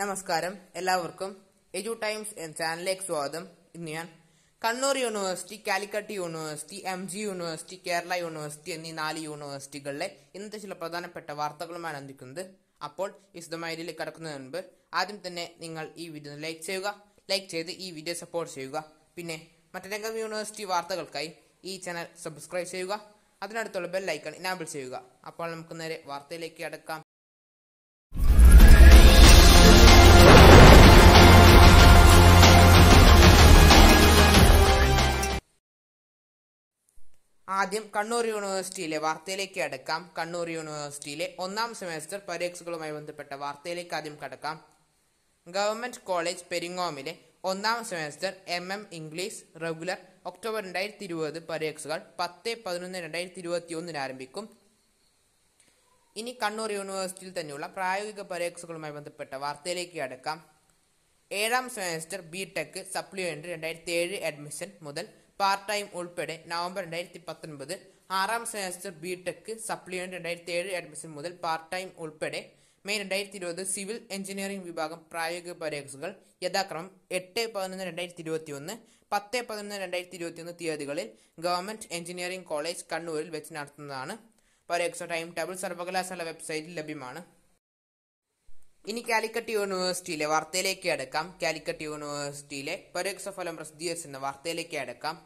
നമസ്കാരം എല്ലാവർക്കും എജു ടൈംസ് എന്ന ചാനലിലേക്ക് സ്വാഗതം ഇന്ന് ഞാൻ Kannur university Calicut university M G university Kerala university എന്നീ നാല് യൂണിവേഴ്സിറ്റികളിലെ ഇന്നത്തെ ചില പ്രധാനപ്പെട്ട വാർത്തകളുമാണ് എന്തിക്കുന്നത് അപ്പോൾ വിശദമായതിലേക്ക് കടക്കുന്നതിന് മുൻപ് ആദ്യം തന്നെ നിങ്ങൾ ഈ വീഡിയോ ലൈക്ക് ചെയ്യുക ലൈക്ക് ചെയ്ത് ഈ വീഡിയോ സപ്പോർട്ട് ചെയ്യുക പിന്നെ മറ്റേതെങ്കിലും യൂണിവേഴ്സിറ്റി വാർത്തകൾക്കായി ഈ ചാനൽ സബ്സ്ക്രൈബ് ചെയ്യുക അതിനടുത്തുള്ള ബെൽ ഐക്കൺ ഇനാബിൾ ചെയ്യുക അപ്പോൾ നമുക്ക് നേരെ വാർത്തയിലേക്ക് അടക്കാം ആദ്യം കണ്ണൂർ യൂണിവേഴ്സിറ്റിയിലെ വാർത്തയിലേക്ക് അടക്കാം കണ്ണൂർ യൂണിവേഴ്സിറ്റിയിലെ ഒന്നാം സെമസ്റ്റർ പരീക്ഷകളുമായി ബന്ധപ്പെട്ട വാർത്തയിലേക്ക് ആദ്യം കടക്കാം ഗവൺമെന്റ് കോളേജ് പെരിങ്ങോമിലെ ഒന്നാം semester M M English regular October രണ്ടായിരത്തി ഇരുപത് പരീക്ഷകൾ പത്ത് പതിനൊന്ന് രണ്ടായിരത്തി ഇരുപത്തി ഒന്നിന് ആരംഭിക്കും ഇനി കണ്ണൂർ യൂണിവേഴ്സിറ്റിയിൽ തന്നെയുള്ള പ്രായോഗിക പരീക്ഷകളുമായി ബന്ധപ്പെട്ട വാർത്തയിലേക്ക് അടക്കാം ഏഴാം സെമസ്റ്റർ ബി ടെക് സപ്ലിമെൻ്ററി രണ്ടായിരത്തി ഏഴ് അഡ്മിഷൻ മുതൽ പാർട്ട് ടൈം ഉൾപ്പെടെ നവംബർ രണ്ടായിരത്തി പത്തൊൻപത് ആറാം സെമസ്റ്റർ ബി ടെക് സപ്ലിമെന്റ് രണ്ടായിരത്തി ഏഴ് അഡ്മിഷൻ മുതൽ പാർട്ട് ടൈം ഉൾപ്പെടെ മെയ് രണ്ടായിരത്തി ഇരുപത് സിവിൽ എഞ്ചിനീയറിംഗ് വിഭാഗം പ്രായോഗിക പരീക്ഷകൾ യഥാക്രമം എട്ട് പതിനൊന്ന് രണ്ടായിരത്തി ഇരുപത്തി ഒന്ന് പത്ത് പതിനൊന്ന് രണ്ടായിരത്തി ഇരുപത്തി ഒന്ന് തീയതികളിൽ ഗവൺമെന്റ് എഞ്ചിനീയറിംഗ് കോളേജ് കണ്ണൂരിൽ വെച്ച് നടത്തുന്നതാണ് പരീക്ഷ ടൈം ടേബിൾ സർവകലാശാല വെബ്സൈറ്റിൽ ലഭ്യമാണ് ഇനി കാലിക്കറ്റ് യൂണിവേഴ്സിറ്റിയിലെ വാർത്തയിലേക്ക് അടക്കാം കാലിക്കറ്റ് യൂണിവേഴ്സിറ്റിയിലെ പരീക്ഷ ഫലം വാർത്തയിലേക്ക് അടക്കാം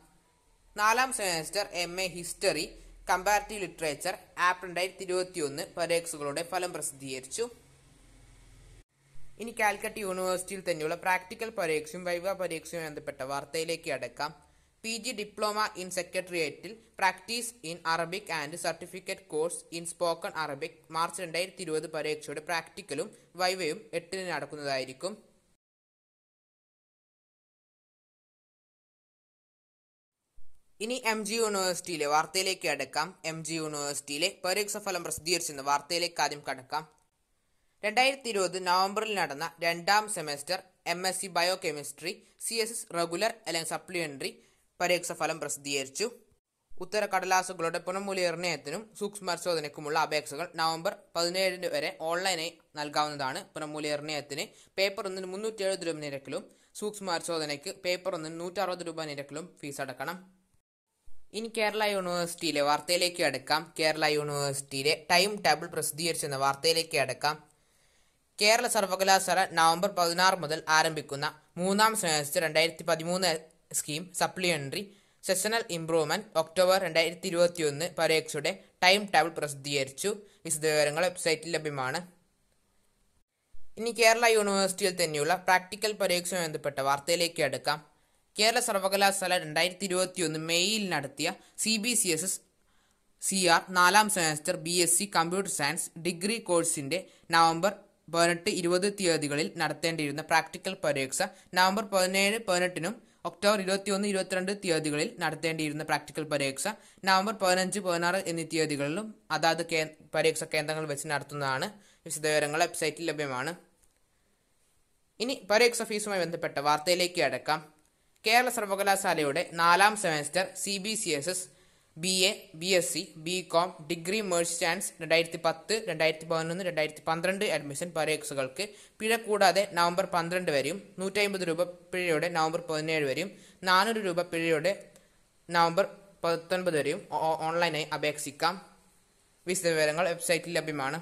നാലാം semester M A history comparative literature ആപ്പ് രണ്ടായിരത്തി ഒന്ന് പരീക്ഷകളുടെ ഫലം പ്രസിദ്ധീകരിച്ചു ഇനി കാലിക്കറ്റ് യൂണിവേഴ്സിറ്റിയിൽ തന്നെയുള്ള പ്രാക്ടിക്കൽ പരീക്ഷയും വൈവ പരീക്ഷയും ബന്ധപ്പെട്ട വാർത്തയിലേക്ക് അടക്കാം പി ജി ഡിപ്ലോമ ഇൻ സെക്രട്ടേറിയറ്റിൽ practice in Arabic and certificate course in spoken Arabic March രണ്ടായിരത്തി ഇരുപത് പരീക്ഷയുടെ പ്രാക്ടിക്കലും വൈവയും എട്ടിന് നടക്കുന്നതായിരിക്കും ഇനി എം ജി യൂണിവേഴ്സിറ്റിയിലെ വാർത്തയിലേക്ക് അടക്കാം എം ജി യൂണിവേഴ്സിറ്റിയിലെ പരീക്ഷ ഫലം പ്രസിദ്ധീകരിച്ചെന്ന വാർത്തയിലേക്ക് ആദ്യം കടക്കാം രണ്ടായിരത്തി ഇരുപത് നവംബറിൽ നടന്ന രണ്ടാം semester M S C chemistry C S S regular അല്ലെങ്കിൽ സപ്ലിമെന്ററി പരീക്ഷ ഫലം പ്രസിദ്ധീകരിച്ചു ഉത്തര കടലാസുകളുടെ സൂക്ഷ്മ പരിശോധനയ്ക്കുമുള്ള അപേക്ഷകൾ നവംബർ പതിനേഴിന് വരെ ഓൺലൈനായി നൽകാവുന്നതാണ് പുനർമൂല്യനിർണ്ണയത്തിന് പേപ്പർ ഒന്നിന് മുന്നൂറ്റി എഴുപത് രൂപ നിരക്കിലും പരിശോധനയ്ക്ക് പേപ്പർ ഒന്നിന് അറുപത് രൂപ നിരക്കിലും ഫീസ് അടക്കണം ഇനി കേരള യൂണിവേഴ്സിറ്റിയിലെ വാർത്തയിലേക്ക് അടക്കാം കേരള യൂണിവേഴ്സിറ്റിയിലെ ടൈം ടേബിൾ പ്രസിദ്ധീകരിച്ചെന്ന വാർത്തയിലേക്ക് അടക്കാം കേരള സർവകലാശാല നവംബർ പതിനാറ് മുതൽ ആരംഭിക്കുന്ന മൂന്നാം സെമസ്റ്റർ രണ്ടായിരത്തി പതിമൂന്ന് scheme supplementary sessional improvement October രണ്ടായിരത്തി ഒന്ന് പരീക്ഷയുടെ ടൈം ടേബിൾ പ്രസിദ്ധീകരിച്ചു വിശദവിവരങ്ങൾ വെബ്സൈറ്റിൽ ലഭ്യമാണ് ഇനി കേരള യൂണിവേഴ്സിറ്റിയിൽ തന്നെയുള്ള പ്രാക്ടിക്കൽ പരീക്ഷയുമായി ബന്ധപ്പെട്ട വാർത്തയിലേക്ക് അടുക്കാം കേരള സർവകലാശാല രണ്ടായിരത്തി ഒന്ന് മെയ്യിൽ നടത്തിയ C B C S S C R നാലാം semester B S C computer science degree കോഴ്സിൻ്റെ നവംബർ പതിനെട്ട് ഇരുപത് തീയതികളിൽ നടത്തേണ്ടിയിരുന്ന പ്രാക്ടിക്കൽ പരീക്ഷ നവംബർ പതിനേഴ് പതിനെട്ടിനും ഒക്ടോബർ ഒന്ന് ഇരുപത്തിരണ്ട് തീയതികളിൽ നടത്തേണ്ടിയിരുന്ന പ്രാക്ടിക്കൽ പരീക്ഷ നവംബർ പതിനഞ്ച് പതിനാറ് എന്നീ തീയതികളിലും അതാത് കേ പരീക്ഷ കേന്ദ്രങ്ങൾ വെച്ച് നടത്തുന്നതാണ് വിശദവിവരങ്ങൾ വെബ്സൈറ്റിൽ ലഭ്യമാണ് ഇനി പരീക്ഷ ഫീസുമായി ബന്ധപ്പെട്ട വാർത്തയിലേക്ക് അടക്കാം കേരള സർവകലാശാലയുടെ നാലാം semester C B C S S B A B S C B com degree മേഴ്സ്റ്റാൻസ് രണ്ടായിരത്തി പത്ത് രണ്ടായിരത്തി പതിനൊന്ന് രണ്ടായിരത്തി പന്ത്രണ്ട് അഡ്മിഷൻ പരീക്ഷകൾക്ക് പിഴ കൂടാതെ നവംബർ പന്ത്രണ്ട് വരെയും നൂറ്റി രൂപ പിഴയുടെ നവംബർ പതിനേഴ് വരെയും നാനൂറ് രൂപ പിഴയുടെ നവംബർ പത്തൊൻപത് വരെയും ഓൺലൈനായി അപേക്ഷിക്കാം വിശദവിവരങ്ങൾ വെബ്സൈറ്റിൽ ലഭ്യമാണ്